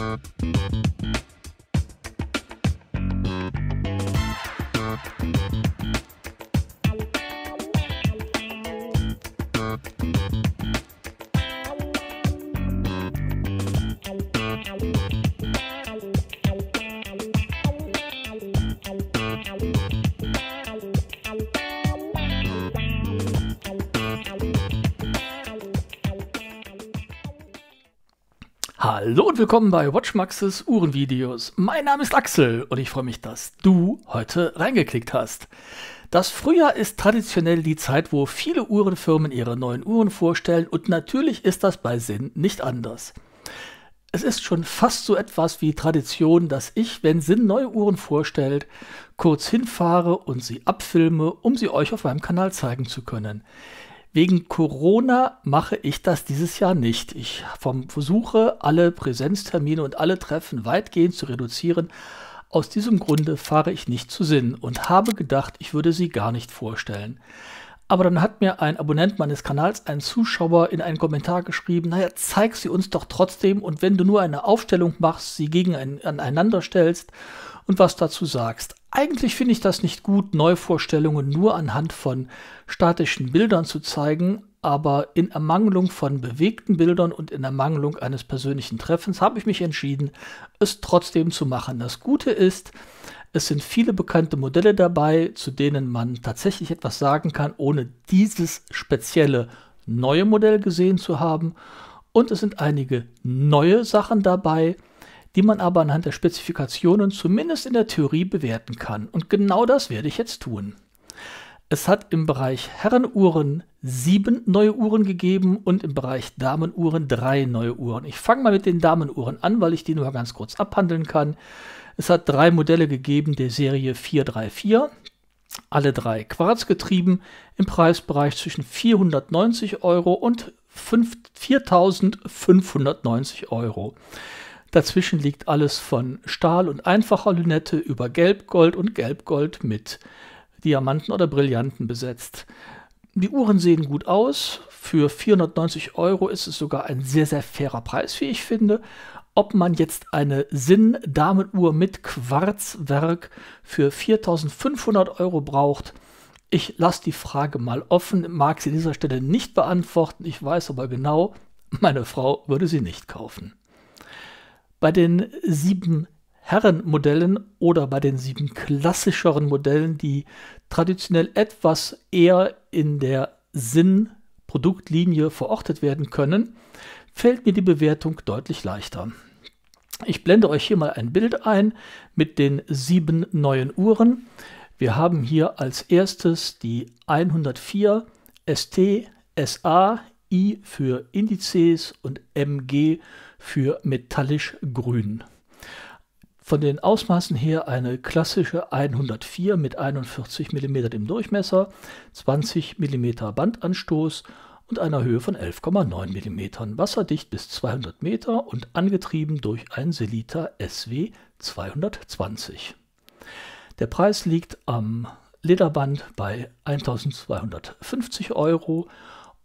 Thank you. Hallo und willkommen bei Watchmaxes Uhrenvideos. Mein Name ist Axel und ich freue mich, dass du heute reingeklickt hast. Das Frühjahr ist traditionell die Zeit, wo viele Uhrenfirmen ihre neuen Uhren vorstellen und natürlich ist das bei Sinn nicht anders. Es ist schon fast so etwas wie Tradition, dass ich, wenn Sinn neue Uhren vorstellt, kurz hinfahre und sie abfilme, um sie euch auf meinem Kanal zeigen zu können. Wegen Corona mache ich das dieses Jahr nicht. Ich versuche, alle Präsenztermine und alle Treffen weitgehend zu reduzieren. Aus diesem Grunde fahre ich nicht zu Sinn und habe gedacht, ich würde sie gar nicht vorstellen. Aber dann hat mir ein Abonnent meines Kanals, ein Zuschauer, in einen Kommentar geschrieben, naja, zeig sie uns doch trotzdem und wenn du nur eine Aufstellung machst, sie gegeneinander stellst und was dazu sagst. Eigentlich finde ich das nicht gut, Neuvorstellungen nur anhand von statischen Bildern zu zeigen, aber in Ermangelung von bewegten Bildern und in Ermangelung eines persönlichen Treffens habe ich mich entschieden, es trotzdem zu machen. Das Gute ist, es sind viele bekannte Modelle dabei, zu denen man tatsächlich etwas sagen kann, ohne dieses spezielle neue Modell gesehen zu haben. Und es sind einige neue Sachen dabei, die man aber anhand der Spezifikationen zumindest in der Theorie bewerten kann. Und genau das werde ich jetzt tun. Es hat im Bereich Herrenuhren sieben neue Uhren gegeben und im Bereich Damenuhren drei neue Uhren. Ich fange mal mit den Damenuhren an, weil ich die nur ganz kurz abhandeln kann. Es hat drei Modelle gegeben der Serie 434, alle drei quarzgetrieben, im Preisbereich zwischen 490 Euro und 4.590 Euro. Dazwischen liegt alles von Stahl und einfacher Lünette über Gelbgold und Gelbgold mit Diamanten oder Brillanten besetzt. Die Uhren sehen gut aus. Für 490 Euro ist es sogar ein sehr, sehr fairer Preis, wie ich finde. Ob man jetzt eine Sinn-Damenuhr mit Quarzwerk für 4500 Euro braucht, ich lasse die Frage mal offen, mag sie an dieser Stelle nicht beantworten. Ich weiß aber genau, meine Frau würde sie nicht kaufen. Bei den sieben Herrenmodellen oder bei den sieben klassischeren Modellen, die traditionell etwas eher in der Sinn-Produktlinie verortet werden können, fällt mir die Bewertung deutlich leichter. Ich blende euch hier mal ein Bild ein mit den sieben neuen Uhren. Wir haben hier als erstes die 104 ST, SA, I für Indizes und MG für für metallisch grün. Von den Ausmaßen her eine klassische 104 mit 41 mm im Durchmesser, 20 mm Bandanstoß und einer Höhe von 11,9 mm, wasserdicht bis 200 Meter und angetrieben durch ein Selita SW 220. Der Preis liegt am Lederband bei 1250 Euro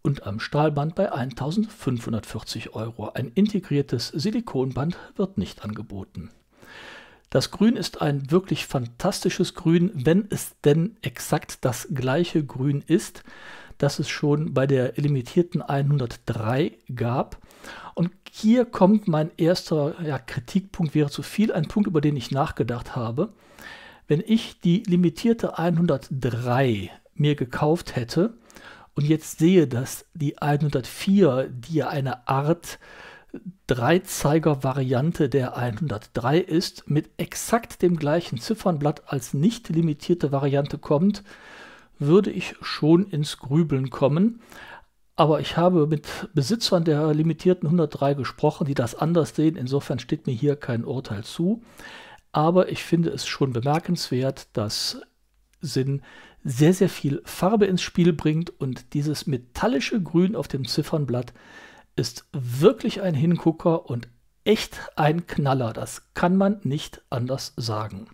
und am Stahlband bei 1540 Euro. Ein integriertes Silikonband wird nicht angeboten. Das Grün ist ein wirklich fantastisches Grün, wenn es denn exakt das gleiche Grün ist, das es schon bei der limitierten 103 gab. Und hier kommt mein erster ja, Kritikpunkt, wäre zu viel, ein Punkt, über den ich nachgedacht habe. Wenn ich die limitierte 103 mir gekauft hätte, und jetzt sehe, dass die 104, die ja eine Art Dreizeiger-Variante der 103 ist, mit exakt dem gleichen Ziffernblatt als nicht limitierte Variante kommt, würde ich schon ins Grübeln kommen. Aber ich habe mit Besitzern der limitierten 103 gesprochen, die das anders sehen. Insofern steht mir hier kein Urteil zu. Aber ich finde es schon bemerkenswert, dass Sinn sehr, sehr viel Farbe ins Spiel bringt und dieses metallische Grün auf dem Ziffernblatt ist wirklich ein Hingucker und echt ein Knaller. Das kann man nicht anders sagen.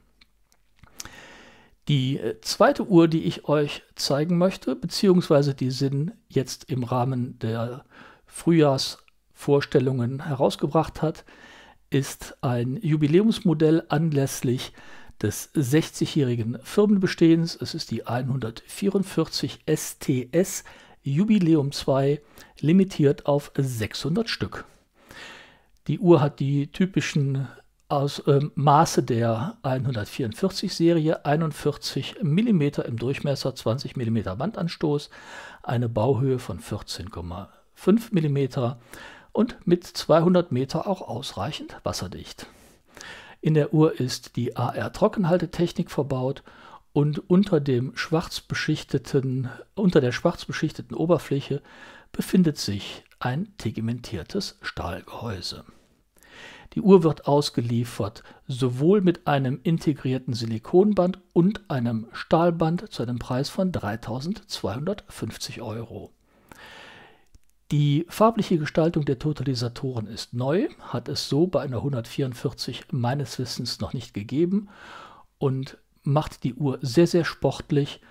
Die äh, zweite Uhr, die ich euch zeigen möchte, beziehungsweise die Sinn jetzt im Rahmen der Frühjahrsvorstellungen herausgebracht hat, ist ein Jubiläumsmodell anlässlich des 60-jährigen Firmenbestehens. Es ist die 144 STS Jubiläum 2, limitiert auf 600 Stück. Die Uhr hat die typischen aus, äh, Maße der 144 Serie, 41 mm im Durchmesser, 20 mm Bandanstoß, eine Bauhöhe von 14,5 mm und mit 200 Meter auch ausreichend wasserdicht. In der Uhr ist die AR-Trockenhaltetechnik verbaut und unter, dem schwarz beschichteten, unter der schwarz beschichteten Oberfläche befindet sich ein tegimentiertes Stahlgehäuse. Die Uhr wird ausgeliefert sowohl mit einem integrierten Silikonband und einem Stahlband zu einem Preis von 3250 Euro. Die farbliche Gestaltung der Totalisatoren ist neu, hat es so bei einer 144 meines Wissens noch nicht gegeben und macht die Uhr sehr, sehr sportlich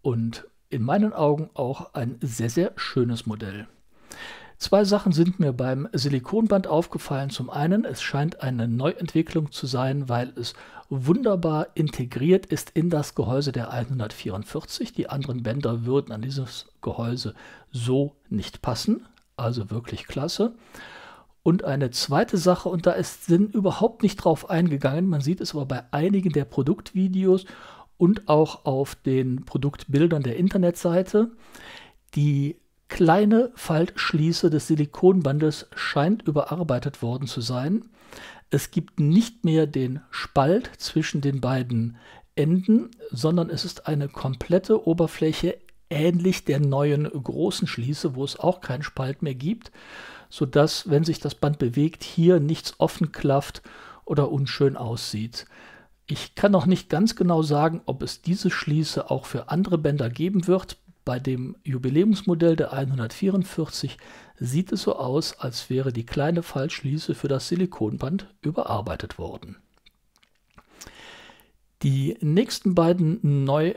und in meinen Augen auch ein sehr, sehr schönes Modell. Zwei Sachen sind mir beim Silikonband aufgefallen. Zum einen, es scheint eine Neuentwicklung zu sein, weil es wunderbar integriert ist in das Gehäuse der 144. Die anderen Bänder würden an dieses Gehäuse so nicht passen also wirklich klasse. Und eine zweite Sache, und da ist Sinn überhaupt nicht drauf eingegangen, man sieht es aber bei einigen der Produktvideos und auch auf den Produktbildern der Internetseite, die kleine Faltschließe des Silikonbandes scheint überarbeitet worden zu sein. Es gibt nicht mehr den Spalt zwischen den beiden Enden, sondern es ist eine komplette Oberfläche ähnlich der neuen großen Schließe, wo es auch keinen Spalt mehr gibt, sodass, wenn sich das Band bewegt, hier nichts offen klafft oder unschön aussieht. Ich kann noch nicht ganz genau sagen, ob es diese Schließe auch für andere Bänder geben wird. Bei dem Jubiläumsmodell der 144 sieht es so aus, als wäre die kleine Fallschließe für das Silikonband überarbeitet worden. Die nächsten beiden neu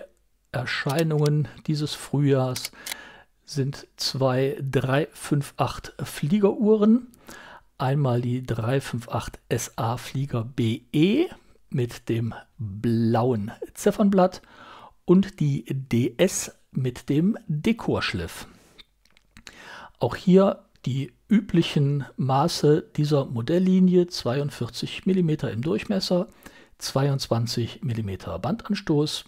Erscheinungen dieses Frühjahrs sind zwei 358 Fliegeruhren. Einmal die 358 SA Flieger BE mit dem blauen Ziffernblatt und die DS mit dem Dekorschliff. Auch hier die üblichen Maße dieser Modelllinie 42 mm im Durchmesser, 22 mm Bandanstoß,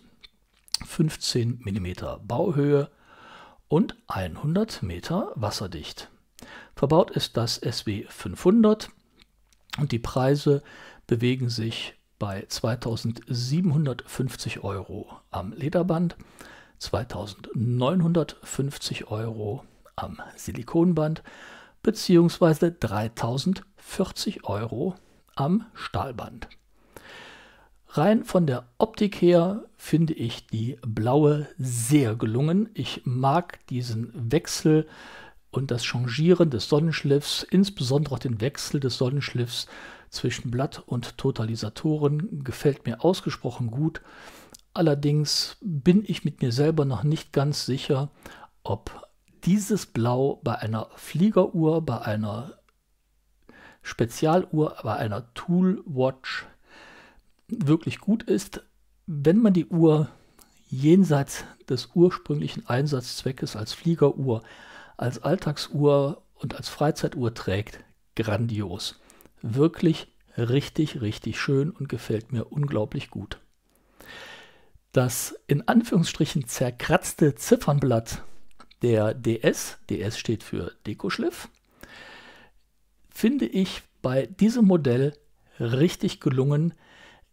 15 mm Bauhöhe und 100 m wasserdicht. Verbaut ist das SW 500 und die Preise bewegen sich bei 2750 Euro am Lederband, 2950 Euro am Silikonband bzw. 3040 Euro am Stahlband. Rein von der Optik her finde ich die blaue sehr gelungen. Ich mag diesen Wechsel und das Changieren des Sonnenschliffs, insbesondere auch den Wechsel des Sonnenschliffs zwischen Blatt und Totalisatoren, gefällt mir ausgesprochen gut. Allerdings bin ich mit mir selber noch nicht ganz sicher, ob dieses Blau bei einer Fliegeruhr, bei einer Spezialuhr, bei einer Toolwatch wirklich gut ist, wenn man die Uhr jenseits des ursprünglichen Einsatzzweckes als Fliegeruhr, als Alltagsuhr und als Freizeituhr trägt, grandios. Wirklich richtig, richtig schön und gefällt mir unglaublich gut. Das in Anführungsstrichen zerkratzte Ziffernblatt der DS, DS steht für Dekoschliff, finde ich bei diesem Modell richtig gelungen,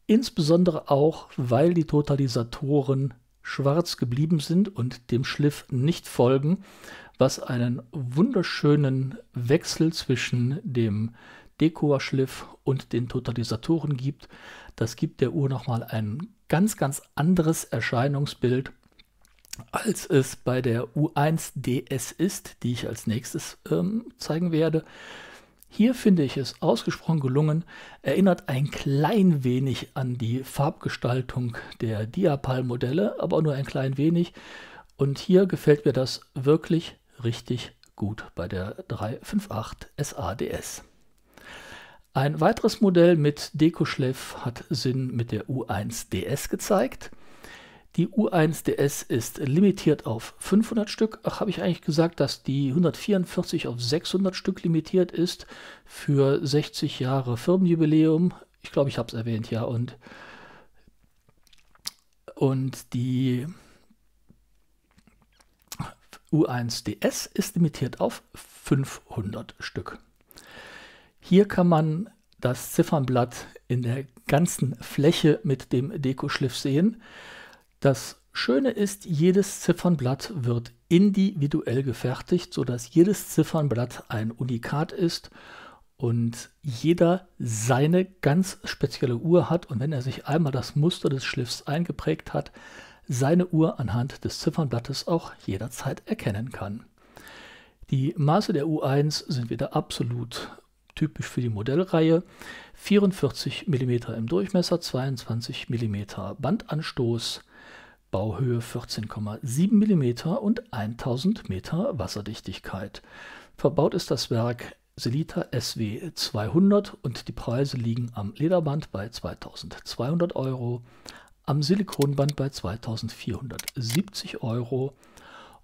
Insbesondere auch, weil die Totalisatoren schwarz geblieben sind und dem Schliff nicht folgen, was einen wunderschönen Wechsel zwischen dem dekor schliff und den Totalisatoren gibt. Das gibt der Uhr nochmal ein ganz, ganz anderes Erscheinungsbild, als es bei der U1 DS ist, die ich als nächstes ähm, zeigen werde. Hier finde ich es ausgesprochen gelungen, erinnert ein klein wenig an die Farbgestaltung der Diapal-Modelle, aber nur ein klein wenig. Und hier gefällt mir das wirklich richtig gut bei der 358 SADS. Ein weiteres Modell mit Dekoschleff hat Sinn mit der U1DS gezeigt. Die U1 DS ist limitiert auf 500 Stück. Ach, habe ich eigentlich gesagt, dass die 144 auf 600 Stück limitiert ist für 60 Jahre Firmenjubiläum. Ich glaube, ich habe es erwähnt, ja. Und, und die U1 DS ist limitiert auf 500 Stück. Hier kann man das Ziffernblatt in der ganzen Fläche mit dem Dekoschliff sehen. Das Schöne ist, jedes Ziffernblatt wird individuell gefertigt, sodass jedes Ziffernblatt ein Unikat ist und jeder seine ganz spezielle Uhr hat. Und wenn er sich einmal das Muster des Schliffs eingeprägt hat, seine Uhr anhand des Ziffernblattes auch jederzeit erkennen kann. Die Maße der U1 sind wieder absolut typisch für die Modellreihe. 44 mm im Durchmesser, 22 mm Bandanstoß, Bauhöhe 14,7 mm und 1000 Meter Wasserdichtigkeit. Verbaut ist das Werk Selita SW 200 und die Preise liegen am Lederband bei 2200 Euro, am Silikonband bei 2470 Euro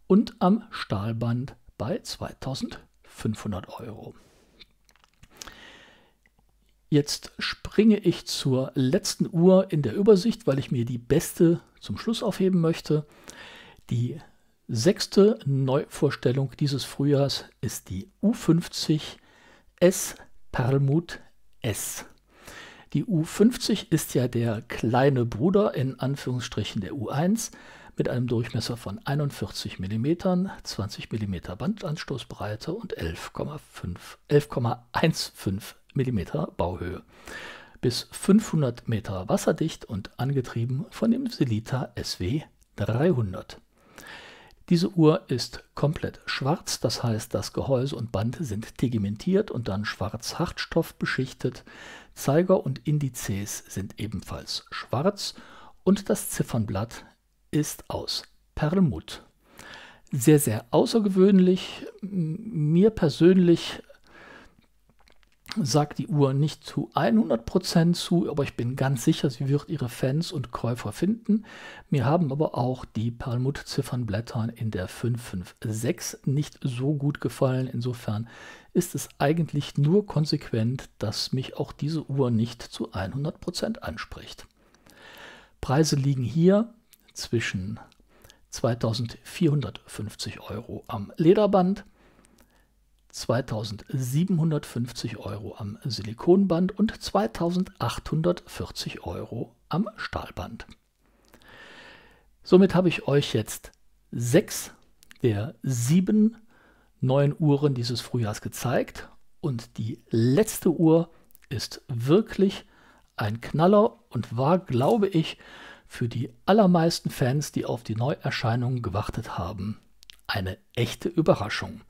und am Stahlband bei 2500 Euro. Jetzt springe ich zur letzten Uhr in der Übersicht, weil ich mir die beste zum Schluss aufheben möchte. Die sechste Neuvorstellung dieses Frühjahrs ist die U50 S Perlmut S. Die U50 ist ja der kleine Bruder in Anführungsstrichen der U1 mit einem Durchmesser von 41 mm, 20 mm Bandanstoßbreite und 11,15 11 mm Bauhöhe. Bis 500 Meter wasserdicht und angetrieben von dem Selita SW 300. Diese Uhr ist komplett schwarz, das heißt das Gehäuse und Band sind tegimentiert und dann schwarz Hartstoff beschichtet. Zeiger und Indizes sind ebenfalls schwarz und das Ziffernblatt ist aus Perlmutt. Sehr, sehr außergewöhnlich. Mir persönlich sagt die Uhr nicht zu 100% zu, aber ich bin ganz sicher, sie wird ihre Fans und Käufer finden. Mir haben aber auch die perlmutt ziffernblätter in der 556 nicht so gut gefallen. Insofern ist es eigentlich nur konsequent, dass mich auch diese Uhr nicht zu 100% anspricht. Preise liegen hier zwischen 2450 Euro am Lederband 2750 Euro am Silikonband und 2840 Euro am Stahlband. Somit habe ich euch jetzt sechs der sieben neuen Uhren dieses Frühjahrs gezeigt und die letzte Uhr ist wirklich ein Knaller und war, glaube ich, für die allermeisten Fans, die auf die Neuerscheinungen gewartet haben, eine echte Überraschung.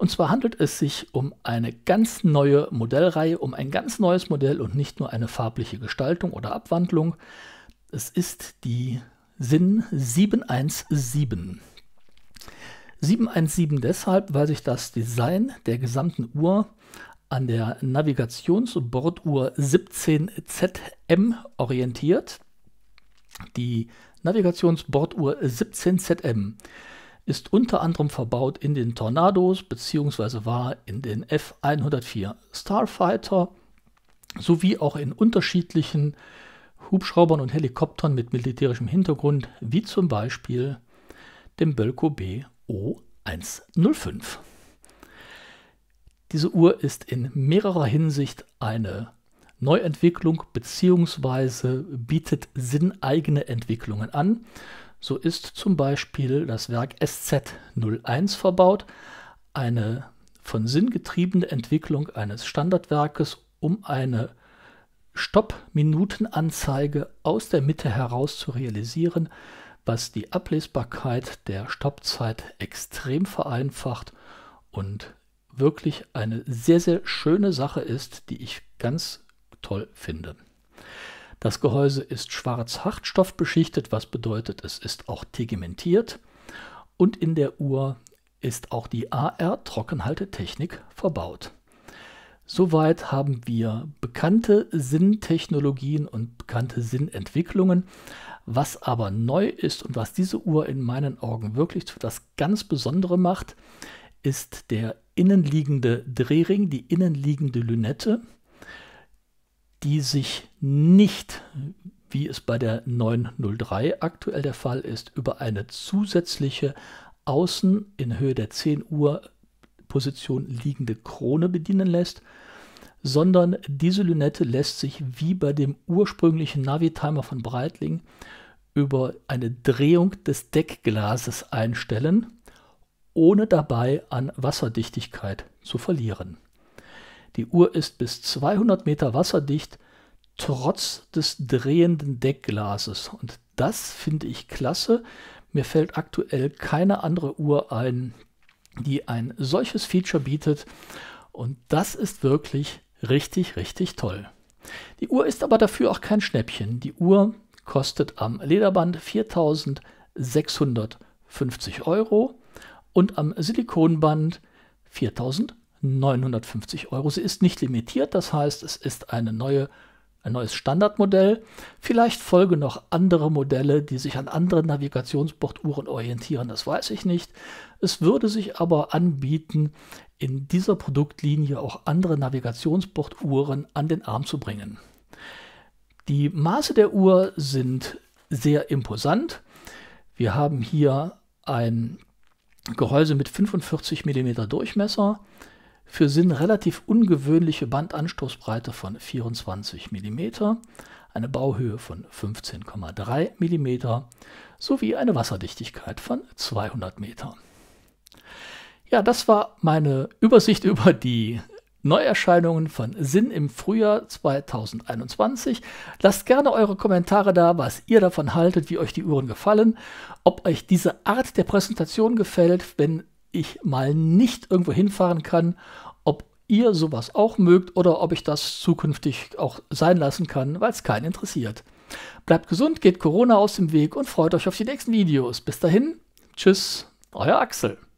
Und zwar handelt es sich um eine ganz neue Modellreihe, um ein ganz neues Modell und nicht nur eine farbliche Gestaltung oder Abwandlung. Es ist die SIN 717. 717 deshalb, weil sich das Design der gesamten Uhr an der Navigationsborduhr 17ZM orientiert. Die Navigationsborduhr 17ZM ist unter anderem verbaut in den Tornados bzw. war in den F-104 Starfighter sowie auch in unterschiedlichen Hubschraubern und Helikoptern mit militärischem Hintergrund, wie zum Beispiel dem Bölko BO105. Diese Uhr ist in mehrerer Hinsicht eine Neuentwicklung bzw. bietet sinneigene Entwicklungen an. So ist zum Beispiel das Werk SZ01 verbaut, eine von Sinn getriebene Entwicklung eines Standardwerkes um eine Stopp-Minutenanzeige aus der Mitte heraus zu realisieren, was die Ablesbarkeit der Stoppzeit extrem vereinfacht und wirklich eine sehr, sehr schöne Sache ist, die ich ganz toll finde. Das Gehäuse ist schwarz Hartstoff beschichtet, was bedeutet, es ist auch tegmentiert. Und in der Uhr ist auch die AR-Trockenhaltetechnik verbaut. Soweit haben wir bekannte Sinntechnologien und bekannte Sinnentwicklungen. Was aber neu ist und was diese Uhr in meinen Augen wirklich zu das ganz Besondere macht, ist der innenliegende Drehring, die innenliegende Lünette die sich nicht, wie es bei der 903 aktuell der Fall ist, über eine zusätzliche außen in Höhe der 10 Uhr Position liegende Krone bedienen lässt, sondern diese Lünette lässt sich wie bei dem ursprünglichen Navi-Timer von Breitling über eine Drehung des Deckglases einstellen, ohne dabei an Wasserdichtigkeit zu verlieren. Die Uhr ist bis 200 Meter wasserdicht, trotz des drehenden Deckglases. Und das finde ich klasse. Mir fällt aktuell keine andere Uhr ein, die ein solches Feature bietet. Und das ist wirklich richtig, richtig toll. Die Uhr ist aber dafür auch kein Schnäppchen. Die Uhr kostet am Lederband 4650 Euro und am Silikonband 4000 Euro. 950 Euro. Sie ist nicht limitiert, das heißt, es ist eine neue, ein neues Standardmodell. Vielleicht folgen noch andere Modelle, die sich an anderen Navigationsborduhren orientieren, das weiß ich nicht. Es würde sich aber anbieten, in dieser Produktlinie auch andere Navigationsborduhren an den Arm zu bringen. Die Maße der Uhr sind sehr imposant. Wir haben hier ein Gehäuse mit 45 mm Durchmesser, für Sinn relativ ungewöhnliche Bandanstoßbreite von 24 mm, eine Bauhöhe von 15,3 mm sowie eine Wasserdichtigkeit von 200 Meter. Ja, das war meine Übersicht über die Neuerscheinungen von Sinn im Frühjahr 2021. Lasst gerne eure Kommentare da, was ihr davon haltet, wie euch die Uhren gefallen, ob euch diese Art der Präsentation gefällt, wenn ich mal nicht irgendwo hinfahren kann, ob ihr sowas auch mögt oder ob ich das zukünftig auch sein lassen kann, weil es keinen interessiert. Bleibt gesund, geht Corona aus dem Weg und freut euch auf die nächsten Videos. Bis dahin, tschüss, euer Axel.